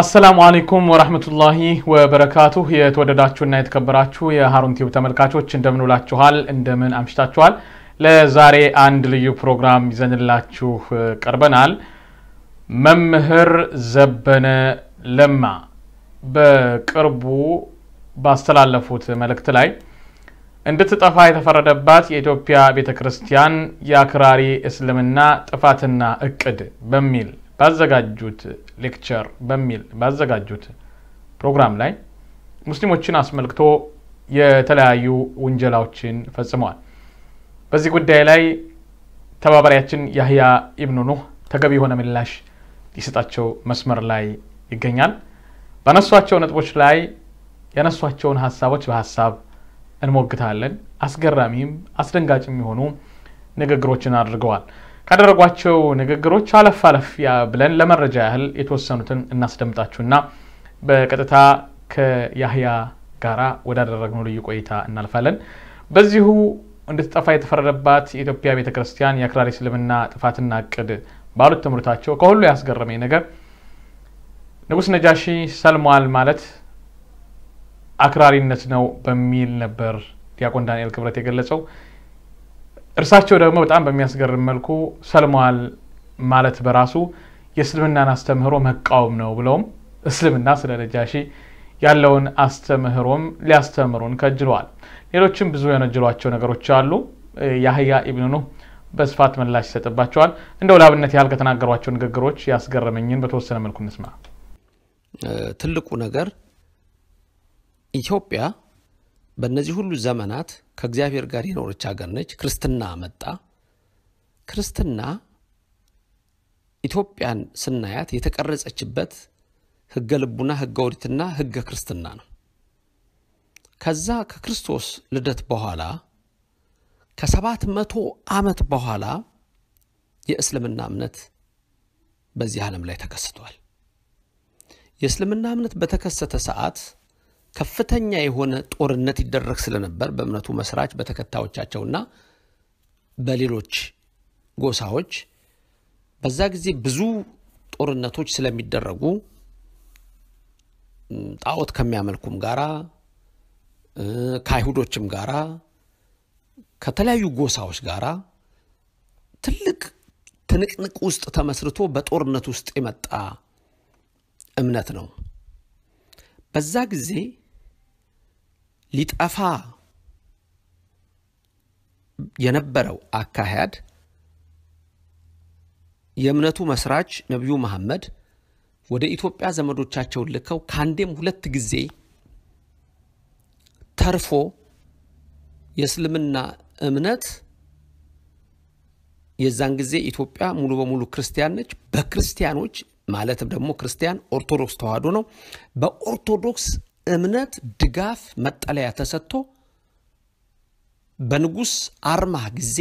አሰላሙ አሌይኩም ወራህመቱላሂ ወበረካቱ የተወደዳችሁና የተከበራችሁ የሀሩን ቲዩብ ተመልካቾች እንደምን ውላችኋል? እንደምን አምሽታችኋል? ለዛሬ አንድ ልዩ ፕሮግራም ይዘንላችሁ ቀርበናል። መምህር ዘበነ ለማ በቅርቡ ባስተላለፉት መልእክት ላይ እንድትጠፋ የተፈረደባት የኢትዮጵያ ቤተ ክርስቲያን የአክራሪ እስልምና ጥፋትና እቅድ በሚል ባዘጋጁት ሌክቸር በሚል ባዘጋጁት ፕሮግራም ላይ ሙስሊሞችን አስመልክቶ የተለያዩ ውንጀላዎችን ፈጽመዋል። በዚህ ጉዳይ ላይ ተባባሪያችን ያህያ ኢብኑ ኑህ ተገቢ የሆነ ምላሽ ሊሰጣቸው መስመር ላይ ይገኛል። በነሷቸው ነጥቦች ላይ ያነሷቸውን ሀሳቦች በሀሳብ እንሞግታለን። አስገራሚም አስደንጋጭም የሆኑ ንግግሮችን አድርገዋል። ካደረጓቸው ንግግሮች አለፍ አለፍ ብለን ለመረጃ ያህል የተወሰኑትን እናስደምጣችሁና በቀጥታ ከያህያ ጋራ ወዳደረግነው ልዩ ቆይታ እናልፋለን። በዚሁ እንድትጠፋ የተፈረደባት የኢትዮጵያ ቤተ ክርስቲያን የአክራሪ እስልምና ጥፋትና እቅድ ባሉት ትምህርታቸው ከሁሉ ያስገረመኝ ነገር ንጉስ ነጃሺ ሰልሟል ማለት አክራሪነት ነው በሚል ነበር ዲያቆን ዳንኤል ክብረት የገለጸው። እርሳቸው ደግሞ በጣም በሚያስገርም መልኩ ሰልመዋል ማለት በራሱ የእስልምናን አስተምህሮ መቃወም ነው ብለውም እስልምና ስለ ነጃሺ ያለውን አስተምህሮም ሊያስተምሩን ከጅለዋል። ሌሎችም ብዙ የነጅሏቸው ነገሮች አሉ። ያህያ ኢብን ኑህ በስፋት ምላሽ ይሰጥባቸዋል። እንደ ላብነት ያህል ከተናገሯቸው ንግግሮች ያስገረመኝን በተወሰነ መልኩ እንስማ። ትልቁ ነገር ኢትዮጵያ በእነዚህ ሁሉ ዘመናት ከእግዚአብሔር ጋር የኖረች ሀገር ነች። ክርስትና መጣ። ክርስትና ኢትዮጵያን ስናያት የተቀረጸችበት ህገ ልቡና፣ ህገ ኦሪትና ህገ ክርስትና ነው። ከዛ ከክርስቶስ ልደት በኋላ ከሰባት መቶ ዓመት በኋላ የእስልምና እምነት በዚህ ዓለም ላይ ተከስቷል። የእስልምና እምነት በተከሰተ ሰዓት ከፍተኛ የሆነ ጦርነት ይደረግ ስለነበር በእምነቱ መስራች በተከታዮቻቸውና በሌሎች ጎሳዎች በዛ ጊዜ ብዙ ጦርነቶች ስለሚደረጉ ጣዖት ከሚያመልኩም ጋራ ከአይሁዶችም ጋራ ከተለያዩ ጎሳዎች ጋራ ትልቅ ትንቅንቅ ውስጥ ተመስርቶ በጦርነት ውስጥ የመጣ እምነት ነው። በዛ ጊዜ ሊጠፋ የነበረው አካሄድ የእምነቱ መስራች ነቢዩ መሐመድ ወደ ኢትዮጵያ ዘመዶቻቸውን ልከው ከአንዴም ሁለት ጊዜ ተርፎ የእስልምና እምነት የዛን ጊዜ ኢትዮጵያ ሙሉ በሙሉ ክርስቲያን ነች። በክርስቲያኖች ማለትም ደግሞ ክርስቲያን ኦርቶዶክስ ተዋህዶ ነው። በኦርቶዶክስ እምነት ድጋፍ መጠለያ ተሰጥቶ በንጉሥ አርማ ጊዜ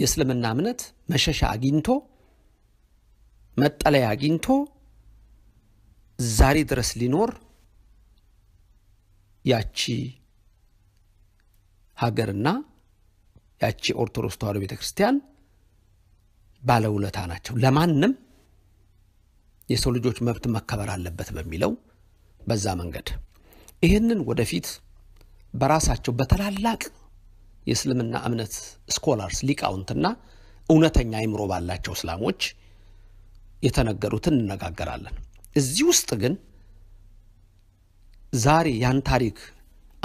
የእስልምና እምነት መሸሻ አግኝቶ መጠለያ አግኝቶ ዛሬ ድረስ ሊኖር ያቺ ሀገርና ያቺ ኦርቶዶክስ ተዋሕዶ ቤተ ክርስቲያን ባለውለታ ናቸው። ለማንም የሰው ልጆች መብት መከበር አለበት በሚለው በዛ መንገድ ይህንን ወደፊት በራሳቸው በታላላቅ የእስልምና እምነት ስኮላርስ ሊቃውንትና እውነተኛ አይምሮ ባላቸው እስላሞች የተነገሩትን እንነጋገራለን። እዚህ ውስጥ ግን ዛሬ ያን ታሪክ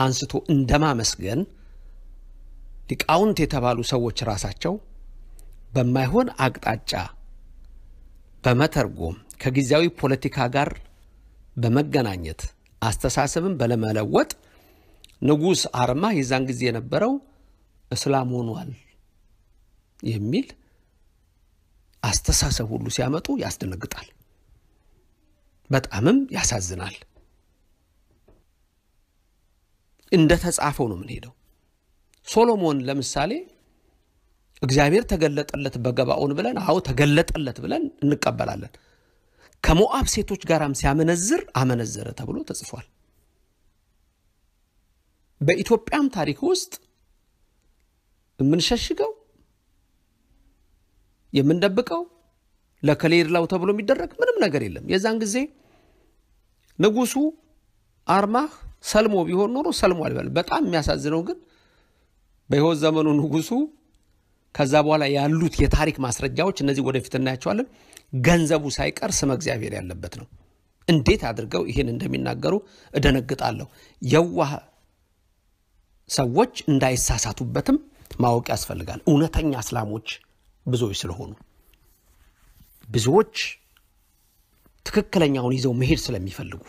አንስቶ እንደማመስገን ሊቃውንት የተባሉ ሰዎች ራሳቸው በማይሆን አቅጣጫ በመተርጎም ከጊዜያዊ ፖለቲካ ጋር በመገናኘት አስተሳሰብን በለመለወጥ ንጉሥ አርማ የዛን ጊዜ የነበረው እስላም ሆኗል የሚል አስተሳሰብ ሁሉ ሲያመጡ ያስደነግጣል። በጣምም ያሳዝናል። እንደ ተጻፈው ነው የምንሄደው። ሶሎሞን ለምሳሌ እግዚአብሔር ተገለጠለት በገባኦን ብለን አዎ ተገለጠለት ብለን እንቀበላለን። ከሞዓብ ሴቶች ጋርም ሲያመነዝር አመነዘረ ተብሎ ተጽፏል። በኢትዮጵያም ታሪክ ውስጥ የምንሸሽገው የምንደብቀው ለከሌ ላው ተብሎ የሚደረግ ምንም ነገር የለም። የዛን ጊዜ ንጉሱ አርማህ ሰልሞ ቢሆን ኖሮ ሰልሞ አልበል። በጣም የሚያሳዝነው ግን በሕይወት ዘመኑ ንጉሱ ከዛ በኋላ ያሉት የታሪክ ማስረጃዎች እነዚህ ወደፊት እናያቸዋለን። ገንዘቡ ሳይቀር ስመ እግዚአብሔር ያለበት ነው። እንዴት አድርገው ይህን እንደሚናገሩ እደነግጣለሁ። የዋህ ሰዎች እንዳይሳሳቱበትም ማወቅ ያስፈልጋል። እውነተኛ እስላሞች ብዙዎች ስለሆኑ ብዙዎች ትክክለኛውን ይዘው መሄድ ስለሚፈልጉ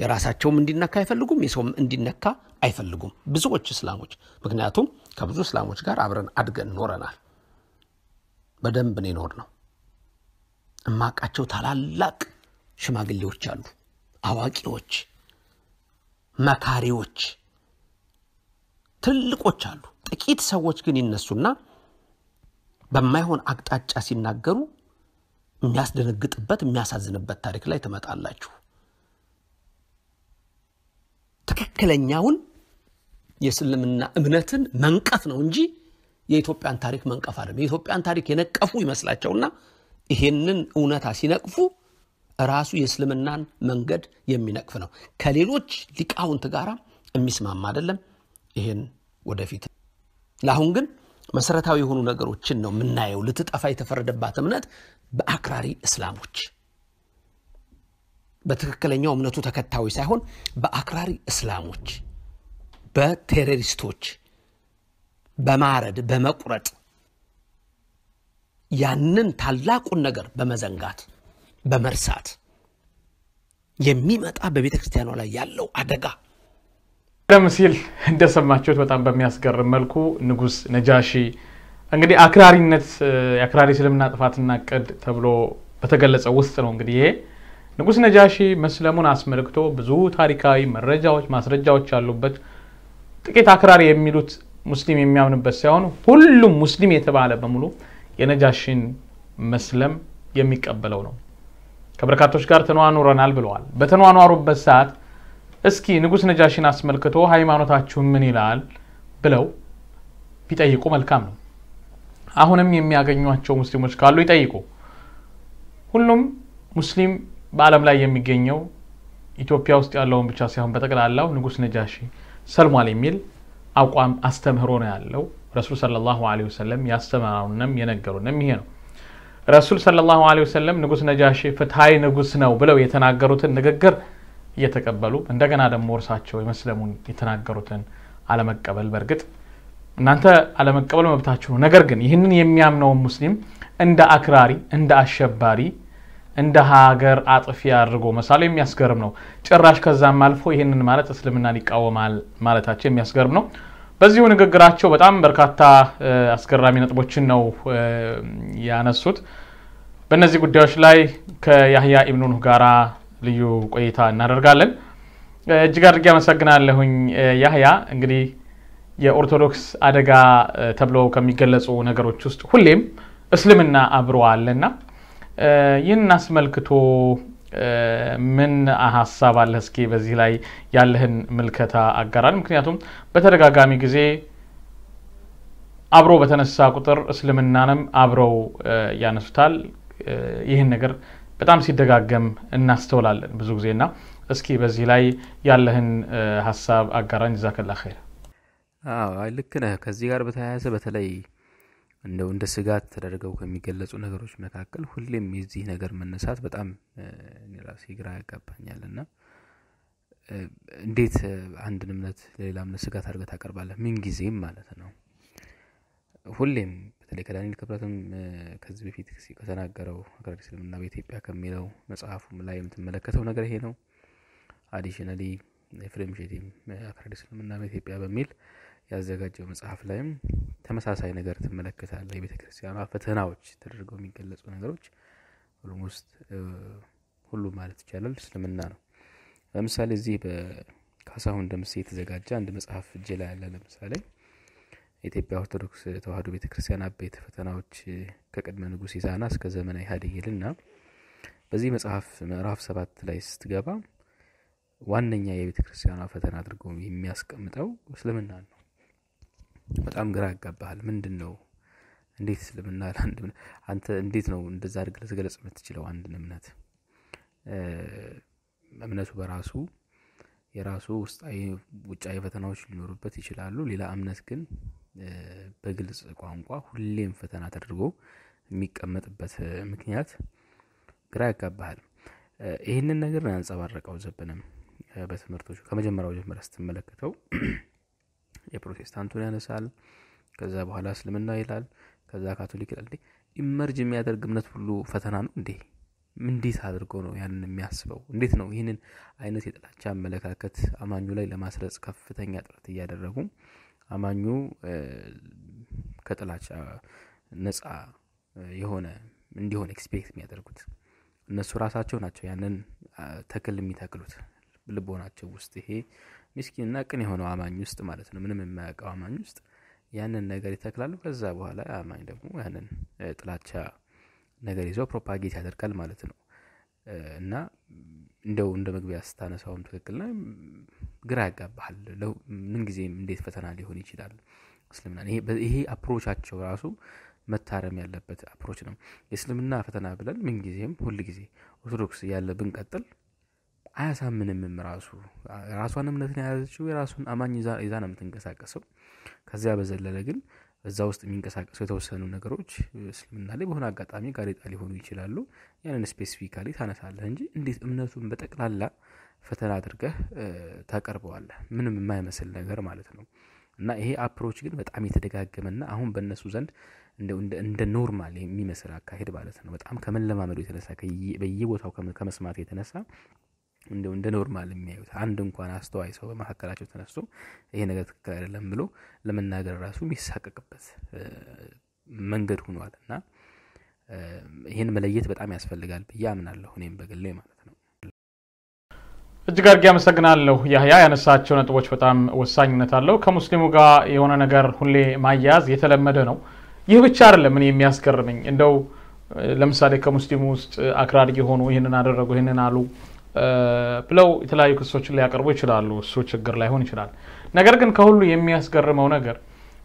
የራሳቸውም እንዲነካ አይፈልጉም፣ የሰውም እንዲነካ አይፈልጉም ብዙዎች እስላሞች። ምክንያቱም ከብዙ እስላሞች ጋር አብረን አድገን ኖረናል። በደንብ እኔ ኖር ነው እማቃቸው ታላላቅ ሽማግሌዎች አሉ፣ አዋቂዎች፣ መካሪዎች፣ ትልቆች አሉ። ጥቂት ሰዎች ግን ይነሱና በማይሆን አቅጣጫ ሲናገሩ የሚያስደነግጥበት የሚያሳዝንበት ታሪክ ላይ ትመጣላችሁ። ትክክለኛውን የእስልምና እምነትን መንቀፍ ነው እንጂ የኢትዮጵያን ታሪክ መንቀፍ አይደለም። የኢትዮጵያን ታሪክ የነቀፉ ይመስላቸውና ይሄንን እውነታ ሲነቅፉ ራሱ የእስልምናን መንገድ የሚነቅፍ ነው። ከሌሎች ሊቃውንት ጋር የሚስማማ አይደለም። ይሄን ወደፊት ለአሁን ግን መሰረታዊ የሆኑ ነገሮችን ነው የምናየው። ልትጠፋ የተፈረደባት እምነት በአክራሪ እስላሞች በትክክለኛው እምነቱ ተከታዮች ሳይሆን በአክራሪ እስላሞች፣ በቴሮሪስቶች፣ በማረድ በመቁረጥ ያንን ታላቁን ነገር በመዘንጋት በመርሳት የሚመጣ በቤተ ክርስቲያኗ ላይ ያለው አደጋ ቀደም ሲል እንደሰማችሁት በጣም በሚያስገርም መልኩ ንጉስ ነጃሺ እንግዲህ አክራሪነት የአክራሪ እስልምና ጥፋትና እቅድ ተብሎ በተገለጸ ውስጥ ነው እንግዲህ ይሄ ንጉስ ነጃሺ መስለሙን አስመልክቶ ብዙ ታሪካዊ መረጃዎች፣ ማስረጃዎች ያሉበት ጥቂት አክራሪ የሚሉት ሙስሊም የሚያምንበት ሳይሆን ሁሉም ሙስሊም የተባለ በሙሉ የነጃሽን መስለም የሚቀበለው ነው። ከበርካቶች ጋር ተኗኑረናል ብለዋል። በተኗኗሩበት ሰዓት እስኪ ንጉሥ ነጃሽን አስመልክቶ ሃይማኖታችሁ ምን ይላል ብለው ቢጠይቁ መልካም ነው። አሁንም የሚያገኟቸው ሙስሊሞች ካሉ ይጠይቁ። ሁሉም ሙስሊም በዓለም ላይ የሚገኘው ኢትዮጵያ ውስጥ ያለውን ብቻ ሳይሆን በጠቅላላው ንጉሥ ነጃሺ ሰልሟል የሚል አቋም አስተምህሮ ነው ያለው። ረሱል ሰለላሁ ዐለይሂ ወሰለም ያስተማሩንም የነገሩንም ይሄ ነው። ረሱል ሰለላሁ ዐለይሂ ወሰለም ንጉሥ ነጃሺ ፍትሀይ ንጉሥ ነው ብለው የተናገሩትን ንግግር እየተቀበሉ እንደገና ደግሞ እርሳቸው የመስለሙን የተናገሩትን አለመቀበል በእርግጥ እናንተ አለመቀበል መብታችሁ ነው። ነገር ግን ይህንን የሚያምነውን ሙስሊም እንደ አክራሪ፣ እንደ አሸባሪ፣ እንደ ሀገር አጥፊ አድርጎ መሳሉ የሚያስገርም ነው። ጭራሽ ከዛም አልፎ ይህንን ማለት እስልምናን ይቃወማል ማለታቸው የሚያስገርም ነው። በዚሁ ንግግራቸው በጣም በርካታ አስገራሚ ነጥቦችን ነው ያነሱት። በእነዚህ ጉዳዮች ላይ ከያህያ ኢብኑ ጋራ ልዩ ቆይታ እናደርጋለን። እጅግ አድርጌ አመሰግናለሁኝ ያህያ። እንግዲህ የኦርቶዶክስ አደጋ ተብለው ከሚገለጹ ነገሮች ውስጥ ሁሌም እስልምና አብረዋለና ይህን ይህንን አስመልክቶ ምን ሀሳብ አለ? እስኪ በዚህ ላይ ያለህን ምልከታ አጋራል ምክንያቱም በተደጋጋሚ ጊዜ አብሮ በተነሳ ቁጥር እስልምናንም አብረው ያነሱታል። ይህን ነገር በጣም ሲደጋገም እናስተውላለን ብዙ ና እስኪ በዚህ ላይ ያለህን ሀሳብ አጋራኝ ዛከላ ልክ ነህ። ከዚህ ጋር በተያያዘ በተለይ እንደው እንደ ስጋት ተደርገው ከሚገለጹ ነገሮች መካከል ሁሌም የዚህ ነገር መነሳት በጣም እኔ ራሴ ግራ ያጋባኛል እና እንዴት አንድን እምነት ለሌላ እምነት ስጋት አድርገ ታቀርባለህ? ምን ጊዜም ማለት ነው። ሁሌም በተለይ ከዳንኤል ክብረትም ከዚህ በፊት ከተናገረው ሀገረ እስልምና በኢትዮጵያ ከሚለው መጽሐፉም ላይ የምትመለከተው ነገር ይሄ ነው። አዲሽናሊ ኤፍሬም ሼቲም ሀገረ እስልምና በኢትዮጵያ በሚል ያዘጋጀው መጽሐፍ ላይም ተመሳሳይ ነገር ትመለከታለ የቤተ ክርስቲያኗ ፈተናዎች ተደርገው የሚገለጹ ነገሮች ኦልሞስት ሁሉ ማለት ይቻላል እስልምና ነው። ለምሳሌ እዚህ በካሳሁን ደምሴ የተዘጋጀ አንድ መጽሐፍ እጄ ላይ ያለ ለምሳሌ የኢትዮጵያ ኦርቶዶክስ ተዋህዶ ቤተ ክርስቲያን አበይት ፈተናዎች ከቅድመ ንጉስ ይዛና እስከ ዘመነ ኢህአዴግ በዚህ መጽሐፍ ምዕራፍ ሰባት ላይ ስትገባ ዋነኛ የቤተ ክርስቲያኗ ፈተና አድርጎ የሚያስቀምጠው እስልምና ነው። በጣም ግራ ያጋባሃል። ምንድን ነው እንዴት እስልምና ለአንድ አንተ እንዴት ነው እንደዛ አድርግ ልትገለጽ የምትችለው አንድን እምነት? እምነቱ በራሱ የራሱ ውስጣዊ ውጫዊ ፈተናዎች ሊኖሩበት ይችላሉ። ሌላ እምነት ግን በግልጽ ቋንቋ ሁሌም ፈተና ተደርጎ የሚቀመጥበት ምክንያት ግራ ያጋባሃል። ይህንን ነገር ነው ያንጸባረቀው ዘብንም በትምህርቶቹ ከመጀመሪያው ጀምረ ስትመለከተው የፕሮቴስታንቱን ያነሳል። ከዛ በኋላ እስልምና ይላል። ከዛ ካቶሊክ ይላል። ኢመርጅ የሚያደርግ እምነት ሁሉ ፈተና ነው እንዴ? እንዴት አድርጎ ነው ያንን የሚያስበው? እንዴት ነው ይህንን አይነት የጥላቻ አመለካከት አማኙ ላይ ለማስረጽ ከፍተኛ ጥረት እያደረጉ አማኙ ከጥላቻ ነጻ የሆነ እንዲሆን ኤክስፔክት የሚያደርጉት እነሱ ራሳቸው ናቸው ያንን ተክል የሚተክሉት ልቦናቸው ውስጥ ይሄ ምስኪንና ቅን የሆነው አማኝ ውስጥ ማለት ነው ምንም የማያውቀው አማኝ ውስጥ ያንን ነገር ይተክላሉ። ከዛ በኋላ አማኝ ደግሞ ያንን ጥላቻ ነገር ይዞ ፕሮፓጌት ያደርጋል ማለት ነው። እና እንደው እንደ መግቢያ ስታነሳውም ትክክል ነው። ግራ ያጋባሃል። ምንጊዜም እንዴት ፈተና ሊሆን ይችላል እስልምና። ይሄ አፕሮቻቸው ራሱ መታረም ያለበት አፕሮች ነው። የእስልምና ፈተና ብለን ምንጊዜም ሁልጊዜ ኦርቶዶክስ ያለ ብንቀጥል አያሳምንምም ራሱ ራሷን እምነትን የያዘችው የራሱን አማኝ ይዛ ነው የምትንቀሳቀሰው። ከዚያ በዘለለ ግን እዛ ውስጥ የሚንቀሳቀሱ የተወሰኑ ነገሮች እስልምና ላይ በሆነ አጋጣሚ ጋሬጣ ሊሆኑ ይችላሉ። ያንን ስፔሲፊካሊ ታነሳለህ እንጂ እንዴት እምነቱን በጠቅላላ ፈተና አድርገህ ታቀርበዋለ ምንም የማይመስል ነገር ማለት ነው። እና ይሄ አፕሮች ግን በጣም የተደጋገመና አሁን በእነሱ ዘንድ እንደ ኖርማል የሚመስል አካሄድ ማለት ነው። በጣም ከመለማመዱ የተነሳ በየቦታው ከመስማት የተነሳ እንደው እንደ ኖርማል የሚያዩት አንድ እንኳን አስተዋይ ሰው በመካከላቸው ተነስቶ ይሄ ነገር ትክክል አይደለም ብሎ ለመናገር ራሱ የሚሳቀቅበት መንገድ ሆኗል እና ይህን መለየት በጣም ያስፈልጋል ብዬ አምናለሁ እኔም በግሌ ማለት ነው እጅግ አርጌ አመሰግናለሁ ያህያ ያነሳቸው ነጥቦች በጣም ወሳኝነት አለው ከሙስሊሙ ጋር የሆነ ነገር ሁሌ ማያያዝ የተለመደ ነው ይህ ብቻ አይደለም እኔ የሚያስገርመኝ እንደው ለምሳሌ ከሙስሊሙ ውስጥ አክራሪ የሆኑ ይህንን አደረጉ ይህንን አሉ ብለው የተለያዩ ክሶችን ሊያቀርቡ ይችላሉ። እሱ ችግር ላይሆን ይችላል። ነገር ግን ከሁሉ የሚያስገርመው ነገር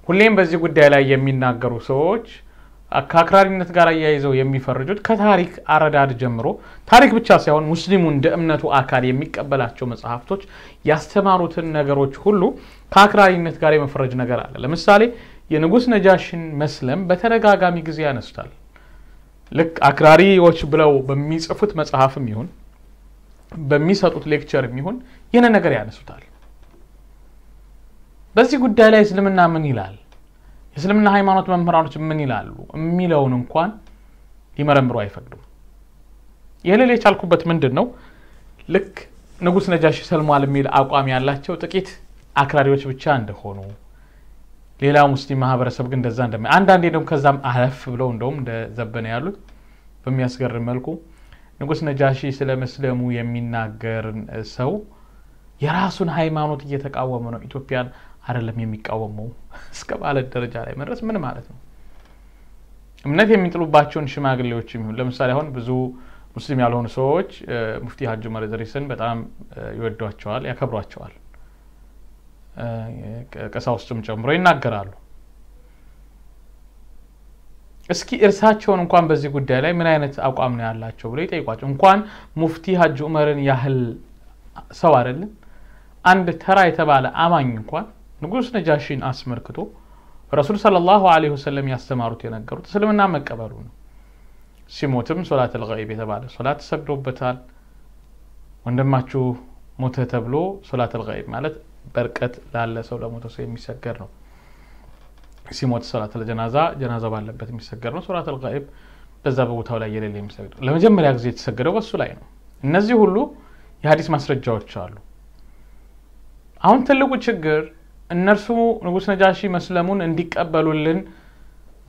ሁሌም በዚህ ጉዳይ ላይ የሚናገሩ ሰዎች ከአክራሪነት ጋር አያይዘው የሚፈርጁት ከታሪክ አረዳድ ጀምሮ ታሪክ ብቻ ሳይሆን ሙስሊሙ እንደ እምነቱ አካል የሚቀበላቸው መጽሐፍቶች ያስተማሩትን ነገሮች ሁሉ ከአክራሪነት ጋር የመፈረጅ ነገር አለ። ለምሳሌ የንጉሥ ነጃሽን መስለም በተደጋጋሚ ጊዜ ያነሱታል። ልክ አክራሪዎች ብለው በሚጽፉት መጽሐፍም ይሁን በሚሰጡት ሌክቸር የሚሆን ይህን ነገር ያነሱታል። በዚህ ጉዳይ ላይ እስልምና ምን ይላል፣ የእስልምና ሃይማኖት መምህራኖች ምን ይላሉ የሚለውን እንኳን ሊመረምሩ አይፈቅዱም። ይህ የቻልኩበት ምንድን ነው፣ ልክ ንጉሥ ነጃሽ ሰልሟል የሚል አቋም ያላቸው ጥቂት አክራሪዎች ብቻ እንደሆኑ ሌላ ሙስሊም ማህበረሰብ ግን እንደዛ እንደሚ አንዳንዴ ደግሞ ከዛም አለፍ ብለው እንደውም እንደዘበነ ያሉት በሚያስገርም መልኩ ንጉስ ነጃሺ ስለ መስለሙ የሚናገር ሰው የራሱን ሃይማኖት እየተቃወመ ነው። ኢትዮጵያን አይደለም የሚቃወመው እስከ ማለት ደረጃ ላይ መድረስ ምን ማለት ነው? እምነት የሚጥሉባቸውን ሽማግሌዎች ይሁን ለምሳሌ አሁን ብዙ ሙስሊም ያልሆኑ ሰዎች ሙፍቲ ሀጅ ዑመር በጣም ይወዷቸዋል፣ ያከብሯቸዋል። ቀሳውስቱም ጨምሮ ይናገራሉ። እስኪ እርሳቸውን እንኳን በዚህ ጉዳይ ላይ ምን አይነት አቋም ነው ያላቸው ብሎ ይጠይቋቸው። እንኳን ሙፍቲ ሀጅ ዑመርን ያህል ሰው አይደለም አንድ ተራ የተባለ አማኝ እንኳን ንጉስ ነጃሽን አስመልክቶ ረሱል ሰለላሁ ዐለይሂ ወሰለም ያስተማሩት የነገሩት እስልምና መቀበሉ ነው። ሲሞትም ሶላት አልገይብ የተባለ ሶላት ተሰግዶበታል። ወንድማችሁ ሞተ ተብሎ ሶላት አልገይብ ማለት በርቀት ላለ ሰው ለሞተ ሰው የሚሰገድ ነው። ሲሞት ሰላት ለጀናዛ ጀናዛ ባለበት የሚሰገድ ነው። ሶላት አልጋኢብ በዛ በቦታው ላይ የሌለ የሚሰገድ ለመጀመሪያ ጊዜ የተሰገደው በሱ ላይ ነው። እነዚህ ሁሉ የሀዲስ ማስረጃዎች አሉ። አሁን ትልቁ ችግር እነርሱ ንጉስ ነጃሺ መስለሙን እንዲቀበሉልን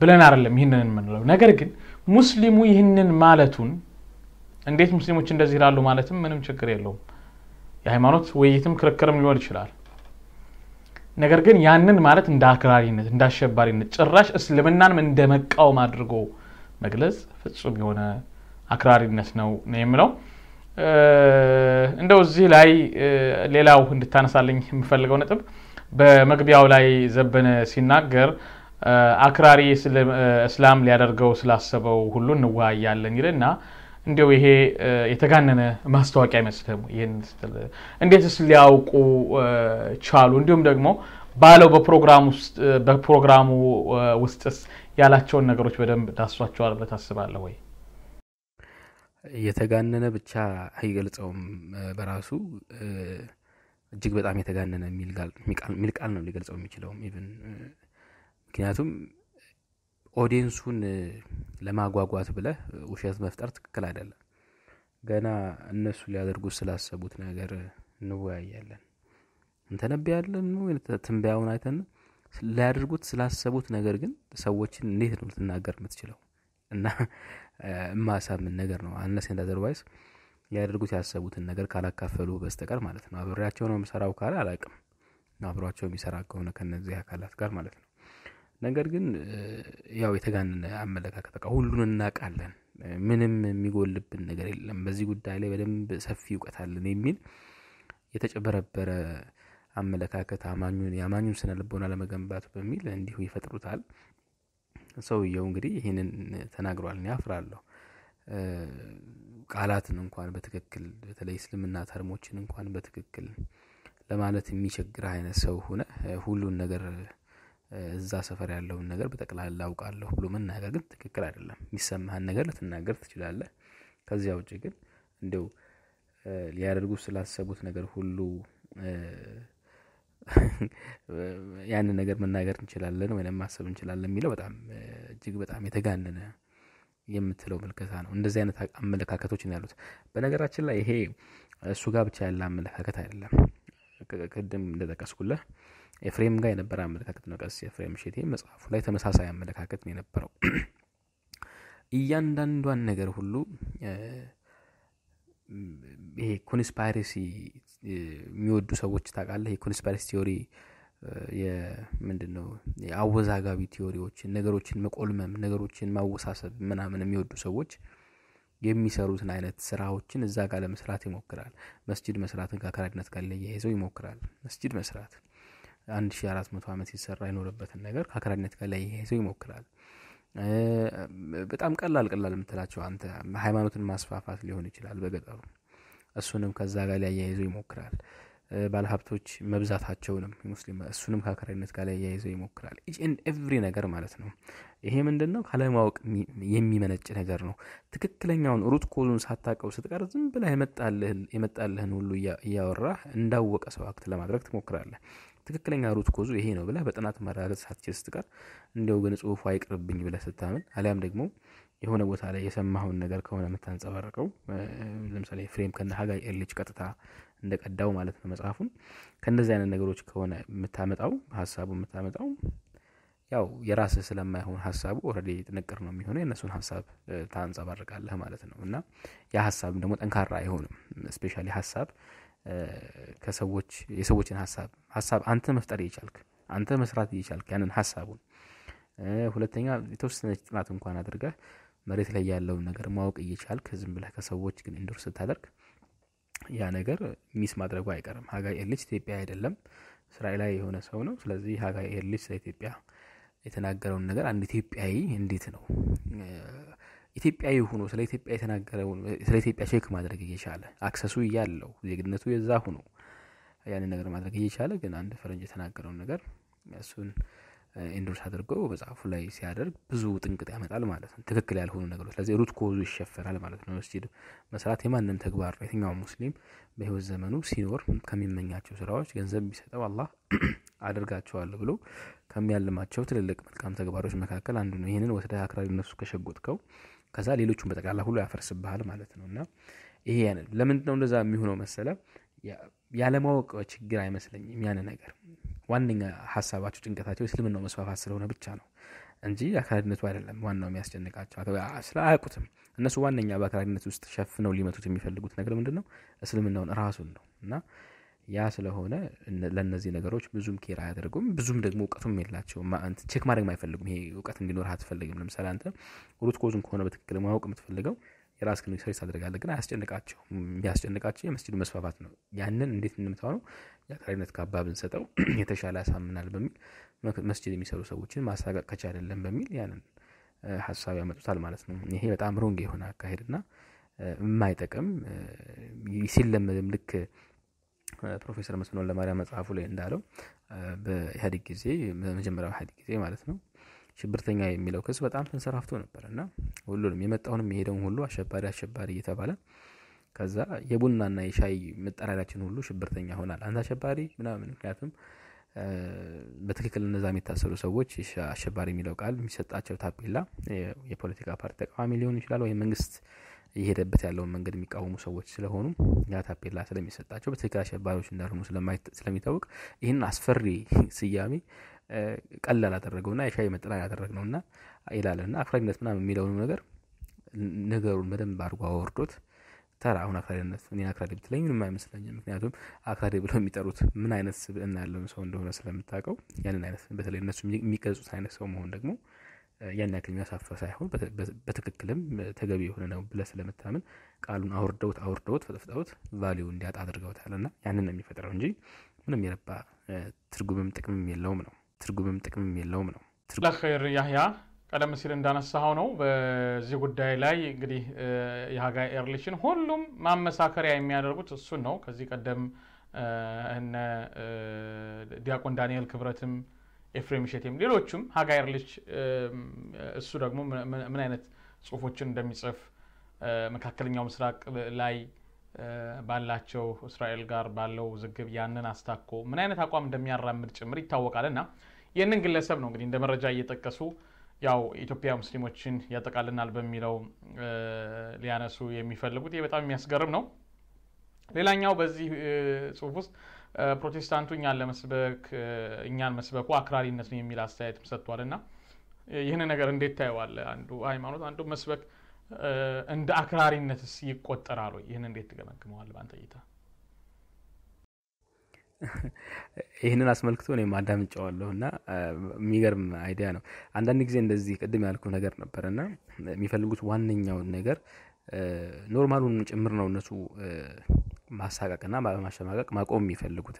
ብለን አይደለም ይህንን የምንለው። ነገር ግን ሙስሊሙ ይህንን ማለቱን እንዴት ሙስሊሞች እንደዚህ ይላሉ ማለትም ምንም ችግር የለውም። የሃይማኖት ውይይትም ክርክርም ሊሆን ይችላል። ነገር ግን ያንን ማለት እንደ አክራሪነት እንደ አሸባሪነት ጭራሽ እስልምናንም እንደ መቃወም አድርጎ መግለጽ ፍጹም የሆነ አክራሪነት ነው ነው የምለው እንደው እዚህ ላይ ሌላው እንድታነሳልኝ የምፈልገው ነጥብ በመግቢያው ላይ ዘበነ ሲናገር አክራሪ እስላም ሊያደርገው ስላሰበው ሁሉ እንወያያለን ይልና እንዲው ይሄ የተጋነነ ማስታወቂያ አይመስልም? ይህን ስትል እንዴትስ ሊያውቁ ቻሉ? እንዲሁም ደግሞ ባለው በፕሮግራሙ ውስጥስ ያላቸውን ነገሮች በደንብ ዳስሷቸዋል ብለህ ታስባለህ ወይ? የተጋነነ ብቻ አይገልጸውም በራሱ እጅግ በጣም የተጋነነ የሚል ቃል ነው ሊገልጸው የሚችለውም ምክንያቱም ኦዲየንሱን ለማጓጓት ብለህ ውሸት መፍጠር ትክክል አይደለም። ገና እነሱ ሊያደርጉ ስላሰቡት ነገር እንወያያለን። እንተነብያለን ነው ትንበያውን አይተን ሊያደርጉት ስላሰቡት ነገር ግን ሰዎችን እንዴት ነው ልትናገር የምትችለው? እና እማሳምን ነገር ነው አነስ ንድ አዘርዋይስ ሊያደርጉት ያሰቡትን ነገር ካላካፈሉ በስተቀር ማለት ነው። አብሬያቸው ነው የምሰራው ካለ አላቅም፣ አብሯቸው የሚሰራ ከሆነ ከነዚህ አካላት ጋር ማለት ነው። ነገር ግን ያው የተጋነነ አመለካከት በቃ ሁሉን እናውቃለን፣ ምንም የሚጎልብን ነገር የለም፣ በዚህ ጉዳይ ላይ በደንብ ሰፊ እውቀት አለን የሚል የተጨበረበረ አመለካከት አማኙን የአማኙን ስነ ልቦና ለመገንባት በሚል እንዲሁ ይፈጥሩታል። ሰውየው እንግዲህ ይህንን ተናግሯል። እኔ አፍራለሁ ቃላትን እንኳን በትክክል በተለይ እስልምና ተርሞችን እንኳን በትክክል ለማለት የሚቸግር አይነት ሰው ሆነ ሁሉን ነገር እዛ ሰፈር ያለውን ነገር በጠቅላላ አውቃለሁ ብሎ መናገር ግን ትክክል አይደለም። የሚሰማህን ነገር ልትናገር ትችላለህ። ከዚያ ውጭ ግን እንደው ሊያደርጉት ስላሰቡት ነገር ሁሉ ያንን ነገር መናገር እንችላለን ወይም ማሰብ እንችላለን የሚለው በጣም እጅግ በጣም የተጋነነ የምትለው ምልከታ ነው። እንደዚህ አይነት አመለካከቶች ያሉት። በነገራችን ላይ ይሄ እሱ ጋር ብቻ ያለ አመለካከት አይደለም። ቅድም እንደጠቀስኩለህ ኤፍሬም ጋር የነበረ አመለካከት ነው። ቀስ ኤፍሬም እሸቴ መጽሐፉ ላይ ተመሳሳይ አመለካከት ነው የነበረው። እያንዳንዷን ነገር ሁሉ ይሄ ኮንስፓይሬሲ የሚወዱ ሰዎች ታቃለ የኮንስፓይሬሲ ቲዮሪ ምንድን ነው? የአወዛጋቢ ቲዮሪዎችን፣ ነገሮችን መቆልመም፣ ነገሮችን ማወሳሰብ ምናምን የሚወዱ ሰዎች የሚሰሩትን አይነት ስራዎችን እዛ ጋር ለመስራት ይሞክራል። መስጅድ መስራትን ከአከራድነት ጋር ለያይዘው ይሞክራል። መስጅድ መስራት አንድ ሺ አራት መቶ ዓመት ሲሰራ የኖረበትን ነገር ከአክራሪነት ጋር ላይ ይሄ ሰው ይሞክራል በጣም ቀላል ቀላል የምትላቸው አንተ ሃይማኖትን ማስፋፋት ሊሆን ይችላል በገጠሩ እሱንም ከዛ ጋር ሊያያይዘው ይሞክራል ባለሀብቶች መብዛታቸውንም ሙስሊም እሱንም ከአክራሪነት ጋር ሊያያይዘው ይሞክራል ኢች ኤንድ ኤቭሪ ነገር ማለት ነው ይሄ ምንድን ነው ካለማወቅ የሚመነጭ ነገር ነው ትክክለኛውን ሩት ኮዙን ሳታቀው ስትቀር ዝም ብላ የመጣልህን ሁሉ እያወራህ እንዳወቀ ሰው አክት ለማድረግ ትሞክራለህ ትክክለኛ ሩት ኮዙ ይሄ ነው ብለህ በጥናት ማረጋገጥ ሳትችል ስትቀር እንዲያው ግን ጽሁፉ አይቅርብኝ ብለህ ስታምን አሊያም ደግሞ የሆነ ቦታ ላይ የሰማኸውን ነገር ከሆነ የምታንጸባረቀው ለምሳሌ ፍሬም ከነ ሀጋይ ኤልች ቀጥታ እንደቀዳው ማለት ነው መጽሐፉን ከእንደዚህ አይነት ነገሮች ከሆነ የምታመጣው ሀሳቡ የምታመጣው ያው የራስ ስለማይሆን ሀሳቡ ኦልሬዲ ጥንቅር ነው የሚሆነው የእነሱን ሀሳብ ታንጸባርቃለህ ማለት ነው እና ያ ሀሳብም ደግሞ ጠንካራ አይሆንም ስፔሻሊ ሀሳብ ከሰዎች የሰዎችን ሀሳብ ሀሳብ አንተ መፍጠር እየቻልክ አንተ መስራት እየቻልክ ያንን ሀሳቡን ሁለተኛ የተወሰነ ጥናት እንኳን አድርገህ መሬት ላይ ያለውን ነገር ማወቅ እየቻልክ ዝም ብለህ ከሰዎች ግን እንዱር ስታደርግ ያ ነገር ሚስ ማድረጉ አይቀርም። ሀጋይ ኤልች ኢትዮጵያ አይደለም እስራኤል ላይ የሆነ ሰው ነው። ስለዚህ ሀጋይ ኤልች ስለ ኢትዮጵያ የተናገረውን ነገር አንድ ኢትዮጵያዊ እንዴት ነው ኢትዮጵያዊ ሆኖ ስለ ኢትዮጵያ የተናገረውን ስለ ኢትዮጵያ ቼክ ማድረግ እየቻለ አክሰሱ እያለው ዜግነቱ የዛ ሆኖ ያንን ነገር ማድረግ እየቻለ ግን አንድ ፈረንጅ የተናገረውን ነገር እሱን ኢንዶርስ አድርጎ መጽሐፉ ላይ ሲያደርግ ብዙ ጥንቅጥ ያመጣል ማለት ነው። ትክክል ያልሆኑ ነገሮች ስለዚህ ሩት ኮዙ ይሸፈናል ማለት ነው። መስጂድ መስራት የማንም ተግባር ነው። የትኛው ሙስሊም በህይወት ዘመኑ ሲኖር ከሚመኛቸው ስራዎች ገንዘብ ቢሰጠው አላህ አድርጋቸዋለሁ ብሎ ከሚያልማቸው ትልልቅ መልካም ተግባሮች መካከል አንዱ ነው። ይህንን ወስደ አክራሪ ነፍሱ ከሸጎጥከው ከዛ ሌሎቹን በጠቅላላ ሁሉ ያፈርስብሃል ማለት ነው እና ይሄ ለምንድ ነው እንደዛ የሚሆነው መሰለ ያለማወቅ ችግር አይመስለኝም ያን ነገር ዋነኛ ሀሳባቸው ጭንቀታቸው እስልምናው መስፋፋት ስለሆነ ብቻ ነው እንጂ አካላድነቱ አይደለም ዋናው የሚያስጨንቃቸው ስለ አያውቁትም እነሱ ዋነኛ በአክራሪነት ውስጥ ሸፍነው ሊመቱት የሚፈልጉት ነገር ምንድን ነው እስልምናውን ራሱን ነው እና ያ ስለሆነ ለእነዚህ ነገሮች ብዙም ኬር አያደርጉም። ብዙም ደግሞ እውቀቱም የላቸውም። ቼክ ማድረግ አይፈልጉም። ይሄ እውቀት እንዲኖር አትፈልግም። ለምሳሌ አንተ ሩት ኮዙን ከሆነ በትክክል ማወቅ የምትፈልገው የራስህን ሪሰርች ታደርጋለ ግን አያስጨንቃቸው የሚያስጨንቃቸው የመስጅዱ መስፋፋት ነው። ያንን እንዴት እንደምታሆነው የአክራሪነት ካባ ብንሰጠው የተሻለ ያሳምናል በሚል መስጅድ የሚሰሩ ሰዎችን ማሳቀቅ ከቻለለን በሚል ያንን ሀሳብ ያመጡታል ማለት ነው። ይሄ በጣም ሮንግ የሆነ አካሄድና የማይጠቅም ሲለመድም ልክ ፕሮፌሰር መስፍን ለማርያም መጽሐፉ ላይ እንዳለው በኢህአዴግ ጊዜ በመጀመሪያው ኢህአዴግ ጊዜ ማለት ነው ሽብርተኛ የሚለው ክስ በጣም ተንሰራፍቶ ነበር እና ሁሉንም የመጣውንም የሄደውን ሁሉ አሸባሪ አሸባሪ እየተባለ ከዛ የቡናና የሻይ መጠራሪያችን ሁሉ ሽብርተኛ ሆናል አንተ አሸባሪ ምናምን ምክንያቱም በትክክል እነዛ የሚታሰሩ ሰዎች አሸባሪ የሚለው ቃል የሚሰጣቸው ታፔላ የፖለቲካ ፓርቲ ተቃዋሚ ሊሆን ይችላል ወይም መንግስት እየሄደበት ያለውን መንገድ የሚቃወሙ ሰዎች ስለሆኑ ያ ታፔላ ስለሚሰጣቸው በትክክል አሸባሪዎች እንዳልሆኑ ስለሚታወቅ ይህን አስፈሪ ስያሜ ቀላል አደረገውና የሻይ ነው ና ይላል ና አክራሪነት ምናም የሚለውንም ነገር ነገሩን በደንብ አድርጎ አወርዶት ተራ አሁን አክራሪነት እኔ አክራሪ ብትለኝ ምንም አይመስለኝም። ምክንያቱም አክራሪ ብለው የሚጠሩት ምን አይነት ስብእና ያለውን ሰው እንደሆነ ስለምታውቀው ያንን አይነት በተለይ እነሱ የሚገልጹት አይነት ሰው መሆን ደግሞ ያን ያክል የሚያሳፈ ሳይሆን በትክክልም ተገቢ የሆነ ነው ብለ ስለምታምን ቃሉን አውርደውት አውርደውት ፈጥፍጠውት ቫሊዩ እንዲያጣ አድርገውታል እና ያንን ነው የሚፈጥረው እንጂ ምንም የረባ ትርጉምም ጥቅምም የለውም ነው ትርጉምም ጥቅምም የለውም ነው ለር ያህያ ቀደም ሲል እንዳነሳኸው ነው። በዚህ ጉዳይ ላይ እንግዲህ የሀጋ ኤርሊችን ሁሉም ማመሳከሪያ የሚያደርጉት እሱን ነው። ከዚህ ቀደም እነ ዲያቆን ዳንኤል ክብረትም ኤፍሬም ሼቴም፣ ሌሎቹም ሀጋይር ልጅ እሱ ደግሞ ምን አይነት ጽሁፎችን እንደሚጽፍ መካከለኛው ምስራቅ ላይ ባላቸው እስራኤል ጋር ባለው ውዝግብ ያንን አስታኮ ምን አይነት አቋም እንደሚያራምድ ጭምር ይታወቃል። እና ይህንን ግለሰብ ነው እንግዲህ እንደ መረጃ እየጠቀሱ ያው ኢትዮጵያ ሙስሊሞችን ያጠቃልናል በሚለው ሊያነሱ የሚፈልጉት ይህ በጣም የሚያስገርም ነው። ሌላኛው በዚህ ጽሁፍ ውስጥ ፕሮቴስታንቱ እኛን ለመስበክ እኛን መስበኩ አክራሪነት ነው የሚል አስተያየትም ሰጥቷል። እና ይህን ነገር እንዴት ታየዋለ? አንዱ ሃይማኖት አንዱ መስበክ እንደ አክራሪነትስ ይቆጠራሉ ይህን እንዴት ትገመግመዋል በአንተ እይታ? ይህንን አስመልክቶ እኔም ማዳምጫዋለሁ እና የሚገርም አይዲያ ነው። አንዳንድ ጊዜ እንደዚህ ቅድም ያልኩ ነገር ነበር እና የሚፈልጉት ዋነኛውን ነገር ኖርማሉን ጭምር ነው እነሱ ማሳቀቅና ማሸማቀቅ ማቆም የሚፈልጉት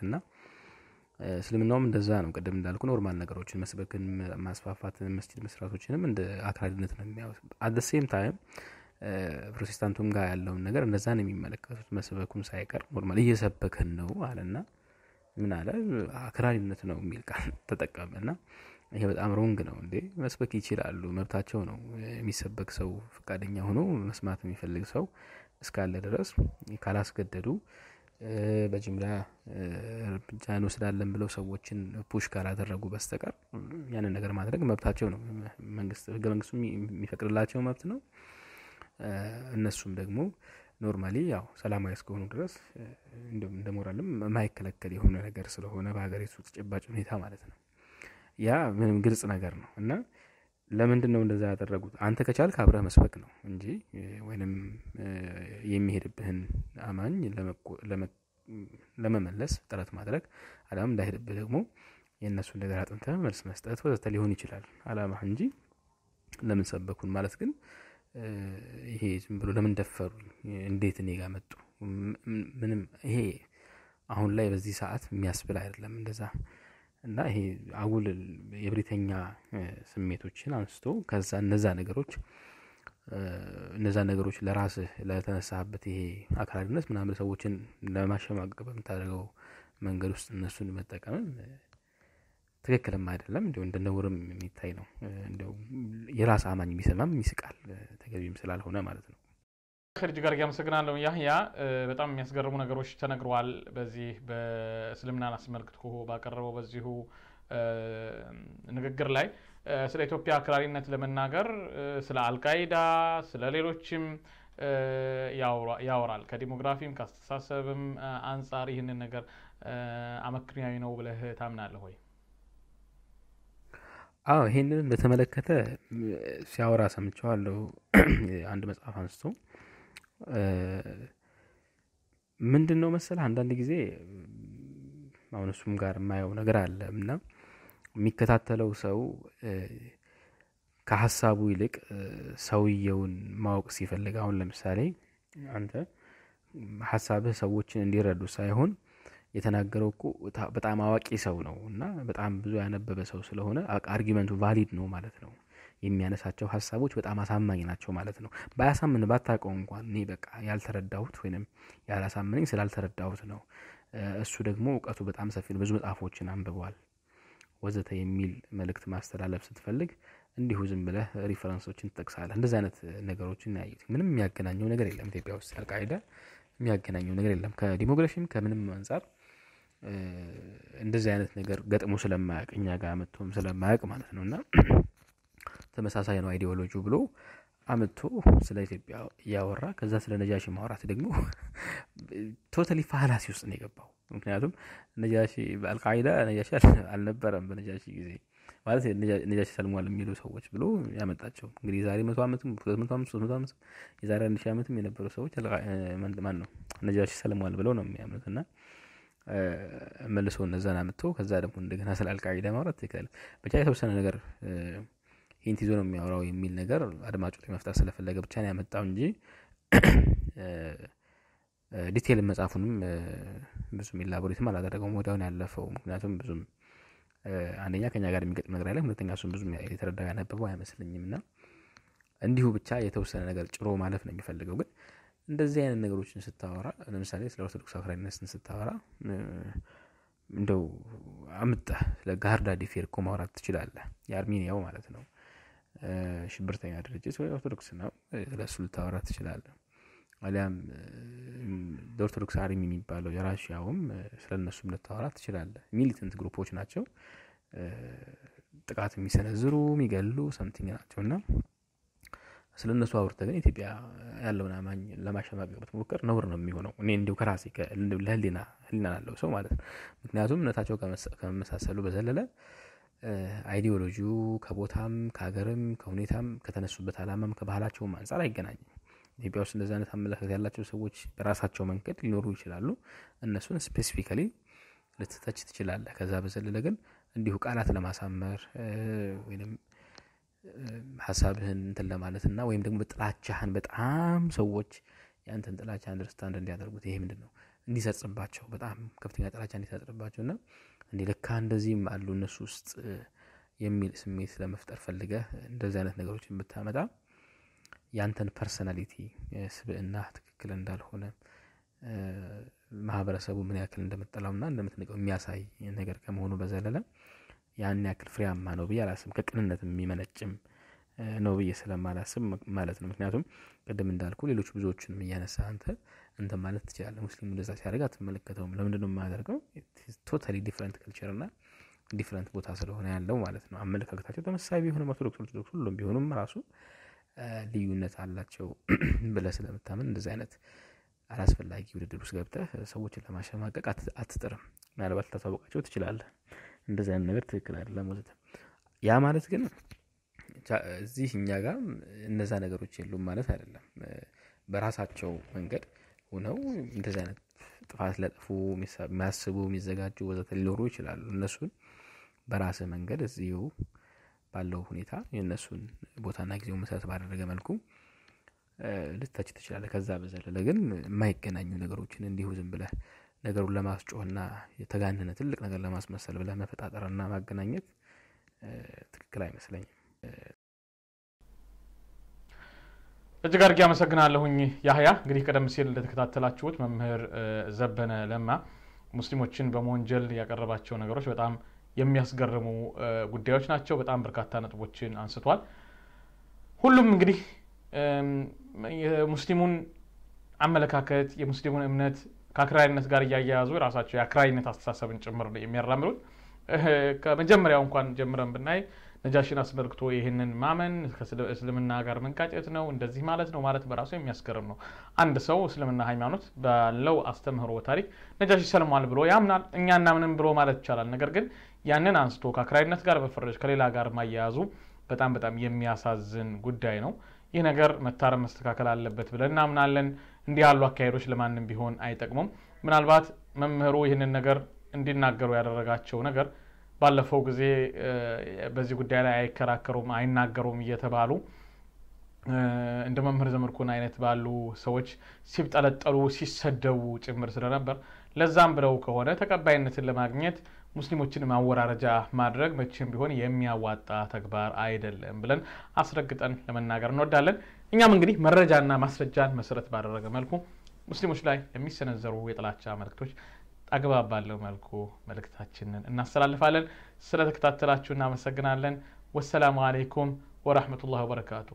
እስልምናውም እንደዛ ነው። ቅድም እንዳልኩ ኖርማል ነገሮችን መስበክን፣ ማስፋፋትን፣ መስጅድ መስራቶችንም እንደ አክራሪነት ነው የሚያዩት። አደ ሴም ታይም ፕሮቴስታንቱም ጋር ያለውን ነገር እንደዛ ነው የሚመለከቱት። መስበኩም ሳይቀር ኖርማል እየሰበክን ነው አለና ምን አለ አክራሪነት ነው የሚል ቃል ተጠቀመ እና ይሄ በጣም ሮንግ ነው እንዴ! መስበክ ይችላሉ፣ መብታቸው ነው። የሚሰበክ ሰው ፈቃደኛ ሆኖ መስማት የሚፈልግ ሰው እስካለ ድረስ ካላስገደዱ በጅምላ እርምጃ እንወስዳለን ብለው ሰዎችን ፑሽ ካላደረጉ በስተቀር ያንን ነገር ማድረግ መብታቸው ነው። ህገ መንግስቱ የሚፈቅድላቸው መብት ነው። እነሱም ደግሞ ኖርማሊ ያው ሰላማዊ እስከሆኑ ድረስ እንደ ሞራልም የማይከለከል የሆነ ነገር ስለሆነ በሀገሪቱ ተጨባጭ ሁኔታ ማለት ነው። ያ ምንም ግልጽ ነገር ነው እና ለምንድን ነው እንደዛ ያደረጉት? አንተ ከቻልክ አብረህ መስበክ ነው እንጂ ወይንም የሚሄድብህን አማኝ ለመመለስ ጥረት ማድረግ አላም እንዳይሄድብህ ደግሞ የእነሱን ነገር አጥንተ መልስ መስጠት ወዘተ ሊሆን ይችላል አላማ እንጂ ለምን ሰበኩን ማለት ግን ይሄ ዝም ብሎ ለምን ደፈሩ፣ እንዴት እኔ ጋር መጡ፣ ምንም ይሄ አሁን ላይ በዚህ ሰዓት የሚያስብል አይደለም እንደዛ እና ይሄ አጉል የብሪተኛ ስሜቶችን አንስቶ ከዛ እነዛ ነገሮች እነዛ ነገሮች ለራስህ ለተነሳበት ይሄ አካላዊነት ምናምን ሰዎችን ለማሸማቀቅ በምታደርገው መንገድ ውስጥ እነሱን መጠቀምም ትክክልም አይደለም። እንዲሁ እንደ ነውርም የሚታይ ነው። እንዲሁ የራስ አማኝ የሚሰማም ይስቃል፣ ተገቢም ስላልሆነ ማለት ነው። ከልጅ ጋር እያመሰግናለሁ ያህያ። በጣም የሚያስገርሙ ነገሮች ተነግረዋል። በዚህ በእስልምናን አስመልክቶ ባቀረበው በዚሁ ንግግር ላይ ስለ ኢትዮጵያ አክራሪነት ለመናገር ስለ አልቃይዳ ስለ ሌሎችም ያወራል። ከዲሞግራፊም ከአስተሳሰብም አንጻር ይህንን ነገር አመክንያዊ ነው ብለህ ታምናለ ወይ? አዎ ይህንን በተመለከተ ሲያወራ ሰምቸዋለሁ። አንድ መጽሐፍ አንስቶ ምንድን ነው መሰለህ አንዳንድ ጊዜ አሁን እሱም ጋር የማየው ነገር አለ እና የሚከታተለው ሰው ከሀሳቡ ይልቅ ሰውየውን ማወቅ ሲፈልግ አሁን ለምሳሌ አንተ ሀሳብህ ሰዎችን እንዲረዱ ሳይሆን የተናገረው እኮ በጣም አዋቂ ሰው ነው እና በጣም ብዙ ያነበበ ሰው ስለሆነ አርጊመንቱ ቫሊድ ነው ማለት ነው የሚያነሳቸው ሀሳቦች በጣም አሳማኝ ናቸው ማለት ነው። ባያሳምን ባታቀው እንኳን እኔ በቃ ያልተረዳሁት ወይም ያላሳምነኝ ስላልተረዳሁት ነው። እሱ ደግሞ እውቀቱ በጣም ሰፊ ነው፣ ብዙ መጽሐፎችን አንብበዋል ወዘተ የሚል መልእክት ማስተላለፍ ስትፈልግ እንዲሁ ዝም ብለህ ሪፈረንሶችን ትጠቅሳለ እንደዚህ አይነት ነገሮችን ያየት ምንም የሚያገናኘው ነገር የለም። ኢትዮጵያ ውስጥ አልቃይዳ የሚያገናኘው ነገር የለም። ከዲሞግራፊም ከምንም አንጻር እንደዚህ አይነት ነገር ገጥሞ ስለማያቅ እኛ ጋር መጥቶም ስለማያቅ ማለት ነው እና ተመሳሳይ ነው አይዲዮሎጂ ብሎ አመጥቶ ስለ ኢትዮጵያ እያወራ ከዛ ስለ ነጃሺ ማውራት ደግሞ ቶታሊ ፋላሲ ውስጥ ነው የገባው። ምክንያቱም ነጃሺ በአልቃይዳ ነጃሺ አልነበረም በነጃሺ ጊዜ ማለት ነጃሺ ሰልሟል የሚሉ ሰዎች ብሎ ያመጣቸው እንግዲህ የዛሬ መቶ ዓመትም ሁለት መቶ ዓመት ሶስት መቶ ዓመት የዛሬ አንድ ሺህ ዓመትም የነበሩ ሰዎች ማን ነው ነጃሺ ሰልሟል ብለው ነው የሚያምኑት እና መልሶ እነዛን አምጥቶ ከዛ ደግሞ እንደገና ስለ አልቃይዳ ማውራት ትክክል ብቻ የተወሰነ ነገር ይህን ይዞ ነው የሚያወራው የሚል ነገር አድማጮ መፍታት ስለፈለገ ብቻ ነው ያመጣው እንጂ ዲቴል መጽሐፉንም ብዙም ኢላቦሬትም አላደረገውም። ወዲያውን ያለፈው ምክንያቱም ብዙም አንደኛ ከኛ ጋር የሚገጥም ነገር አለ፣ ሁለተኛ እሱም ብዙም የተረዳ ያነበበው አይመስለኝም ና እንዲሁ ብቻ የተወሰነ ነገር ጭሮ ማለፍ ነው የሚፈልገው። ግን እንደዚህ አይነት ነገሮችን ስታወራ ለምሳሌ ስለ ኦርቶዶክስ አክራሪነትን ስታወራ እንደው አምጣ ስለ ጋርዳ ዲፌር እኮ ማውራት ትችላለ የአርሜኒያው ማለት ነው ሽብርተኛ ድርጅት ወይ ኦርቶዶክስ ነው ስለሱ ልታወራ ትችላለ አሊያም ኦርቶዶክስ አርሚ የሚባለው የራሽያውም ስለ እነሱም ልታወራ ትችላለ ሚሊተንት ግሩፖች ናቸው ጥቃት የሚሰነዝሩ የሚገሉ ሰምቲኝ ናቸው እና ስለ እነሱ አውርተ ግን ኢትዮጵያ ያለውን አማኝ ለማሸማቀቅ ብትሞክር ነውር ነው የሚሆነው። እኔ እንዲሁ ከራሴ ለህሊና ላለው ሰው ማለት ነው። ምክንያቱም እምነታቸው ከመመሳሰሉ በዘለለ አይዲዮሎጂው ከቦታም ከሀገርም ከሁኔታም ከተነሱበት ዓላማም ከባህላቸውም አንጻር አይገናኝም። ኢትዮጵያ ውስጥ እንደዚህ አይነት አመለካከት ያላቸው ሰዎች በራሳቸው መንገድ ሊኖሩ ይችላሉ። እነሱን ስፔሲፊካሊ ልትተች ትችላለ ከዛ በዘለለ ግን እንዲሁ ቃላት ለማሳመር ወይም ሀሳብህን እንትን ለማለትና ወይም ደግሞ ጥላቻህን በጣም ሰዎች የአንተን ጥላቻ አንደርስታንድ እንዲያደርጉት ይሄ ምንድን ነው እንዲሰጥባቸው በጣም ከፍተኛ ጥላቻ እንዲሰጥባቸው እና እንዴ ልካ እንደዚህም አሉ እነሱ ውስጥ የሚል ስሜት ለመፍጠር ፈልገ እንደዚህ አይነት ነገሮችን ብታመጣ ያንተን ፐርሰናሊቲ ስብእና ትክክል እንዳልሆነ ማህበረሰቡ ምን ያክል እንደምጠላውና እንደምትንቀው የሚያሳይ ነገር ከመሆኑ በዘለለ ያን ያክል ፍሬያማ ነው ብዬ አላስብ ከቅንነት የሚመነጭም ነው ብዬ ስለማላስብ ማለት ነው። ምክንያቱም ቅድም እንዳልኩ ሌሎች ብዙዎችንም እያነሳ አንተ እንተ ማለት ትችላለህ። ሙስሊም እንደዛ ሲያደርግ አትመለከተውም። ለምንድን ነው የማያደርገው? ቶታሊ ዲፍረንት ከልቸር እና ዲፍረንት ቦታ ስለሆነ ያለው ማለት ነው። አመለካከታቸው ተመሳሳይ ቢሆንም ኦርቶዶክስ ኦርቶዶክስ ሁሉም ቢሆንም ራሱ ልዩነት አላቸው ብለ ስለምታምን እንደዚህ አይነት አላስፈላጊ ውድድር ውስጥ ገብተህ ሰዎችን ለማሸማቀቅ አትጥርም። ምናልባት ልታሳወቃቸው ትችላለህ። እንደዚህ አይነት ነገር ትክክል አይደለም ወዘተ። ያ ማለት ግን እዚህ እኛ ጋር እነዛ ነገሮች የሉም ማለት አይደለም። በራሳቸው መንገድ ሆነው እንደዚህ አይነት ጥፋት ለጥፉ የሚያስቡ የሚዘጋጁ ወዘተ ሊኖሩ ይችላሉ። እነሱን በራስ መንገድ እዚሁ ባለው ሁኔታ የእነሱን ቦታና ጊዜው መሰረት ባደረገ መልኩ ልትተች ትችላለ ከዛ በዘለለ ግን የማይገናኙ ነገሮችን እንዲሁ ዝም ብለ ነገሩን ለማስጮህና የተጋነነ ትልቅ ነገር ለማስመሰል ብለ መፈጣጠርና ማገናኘት ትክክል አይመስለኝም። እጅግ አድርጌ አመሰግናለሁኝ ያህያ። እንግዲህ ቀደም ሲል እንደተከታተላችሁት መምህር ዘበነ ለማ ሙስሊሞችን በመወንጀል ያቀረባቸው ነገሮች በጣም የሚያስገርሙ ጉዳዮች ናቸው። በጣም በርካታ ነጥቦችን አንስቷል። ሁሉም እንግዲህ የሙስሊሙን አመለካከት የሙስሊሙን እምነት ከአክራሪነት ጋር እያያያዙ የራሳቸው የአክራሪነት አስተሳሰብን ጭምር የሚያራምዱት ከመጀመሪያው እንኳን ጀምረን ብናይ ነጃሽን አስመልክቶ ይህንን ማመን ከእስልምና ጋር መንቃጨት ነው እንደዚህ ማለት ነው ማለት በራሱ የሚያስገርም ነው። አንድ ሰው እስልምና ሃይማኖት ባለው አስተምህሮ ታሪክ ነጃሽ ሰልሟል ብሎ ያምናል፣ እኛ እናምንም ብሎ ማለት ይቻላል። ነገር ግን ያንን አንስቶ ከአክራሪነት ጋር በፈረጅ ከሌላ ጋር ማያያዙ በጣም በጣም የሚያሳዝን ጉዳይ ነው። ይህ ነገር መታረም መስተካከል አለበት ብለን እናምናለን። እንዲህ ያሉ አካሄዶች ለማንም ቢሆን አይጠቅሙም። ምናልባት መምህሩ ይህንን ነገር እንዲናገሩ ያደረጋቸው ነገር ባለፈው ጊዜ በዚህ ጉዳይ ላይ አይከራከሩም፣ አይናገሩም እየተባሉ እንደ መምህር ዘመድኩን አይነት ባሉ ሰዎች ሲብጠለጠሉ ሲሰደቡ ጭምር ስለነበር ለዛም ብለው ከሆነ ተቀባይነትን ለማግኘት ሙስሊሞችን ማወራረጃ ማድረግ መቼም ቢሆን የሚያዋጣ ተግባር አይደለም ብለን አስረግጠን ለመናገር እንወዳለን። እኛም እንግዲህ መረጃና ማስረጃን መሰረት ባደረገ መልኩ ሙስሊሞች ላይ የሚሰነዘሩ የጥላቻ መልክቶች አግባብ ባለው መልኩ መልእክታችንን እናስተላልፋለን። ስለተከታተላችሁ እናመሰግናለን። ወሰላሙ አሌይኩም ወራህመቱላህ ወበረካቱ።